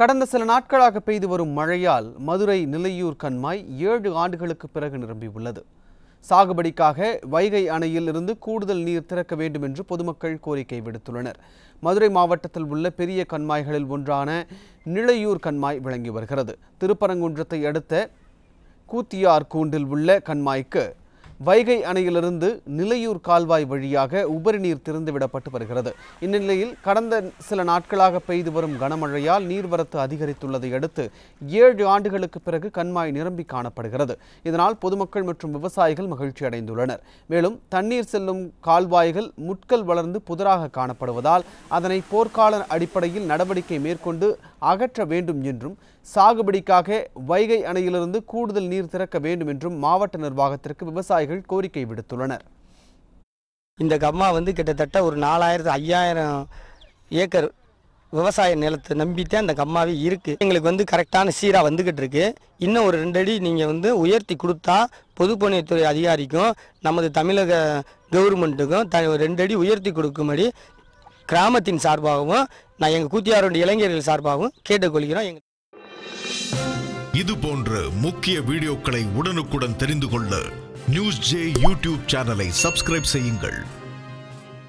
கடந்த சில நாட்களாக பெய்து வரும் மழையால் மதுரை நிலையூர் கண்மாய் ஏழு ஆண்டுகளுக்கு பிறகு நிரம்பியுள்ளது சாகுபடிக்காக வைகை அணையில் இருந்து கூடுதல் நீர் திறக்க வேண்டும் என்று பொதுமக்கள் கோரிக்கை விடுத்துள்ளனர் மதுரை மாவட்டத்தில் உள்ள பெரிய கண்மாய்களில் ஒன்றான நிலையூர் கண்மாய் விளங்கி வருகிறது திருப்பரங்குன்றத்தை அடுத்த கூத்தியார் கூண்டில் உள்ள கண்மாய்க்கு வைகை அணையிலிருந்து நிலையூர் கால்வாய் வழியாக உபரி நீர் திறந்துவிடப்பட்டு வருகிறது இந்நிலையில் கடந்த சில நாட்களாக பெய்து வரும் கனமழையால் நீர்வரத்து அதிகரித்துள்ளதை அடுத்து ஏழு ஆண்டுகளுக்கு பிறகு கண்மாய் நிரம்பி காணப்படுகிறது இதனால் பொதுமக்கள் மற்றும் விவசாயிகள் மகிழ்ச்சி அடைந்துள்ளனர் மேலும் தண்ணீர் செல்லும் கால்வாய்கள் முட்கள் வளர்ந்து புதராக காணப்படுவதால் அதனை போர்க்கால அடிப்படையில் நடவடிக்கை மேற்கொண்டு அகற்ற வேண்டும் என்றும் சாகுபடிக்காக வைகை அணையிலிருந்து கூடுதல் நீர் திறக்க வேண்டும் என்றும் மாவட்ட நிர்வாகத்திற்கு விவசாயிகள் கோரிக்கை விடுத்துள்ளனர் இந்த கம்மா வந்து கிட்டத்தட்ட ஒரு நாலாயிரத்து ஐயாயிரம் ஏக்கர் விவசாய நிலத்தை நம்பித்தான் அந்த கம்மாவே இருக்குது எங்களுக்கு வந்து கரெக்டான சீராக வந்துக்கிட்டு இருக்கு இன்னும் ஒரு ரெண்டடி நீங்கள் வந்து உயர்த்தி கொடுத்தா பொதுப்பணித்துறை அதிகாரிக்கும் நமது தமிழக கவர்மெண்ட்டுக்கும் த ரெண்டடி உயர்த்தி கொடுக்கும்படி கிராமத்தின் சார்பாகவும் நான் எங்கள் கூத்தியாருடைய இளைஞர்கள் சார்பாகவும் கேட்டுக்கொள்கிறோம் எங்கள் இது போன்ற முக்கிய வீடியோக்களை உடனுக்குடன் தெரிந்து கொள்ள நியூஸ் ஜே யூடியூப் சேனலை சப்ஸ்கிரைப் செய்யுங்கள்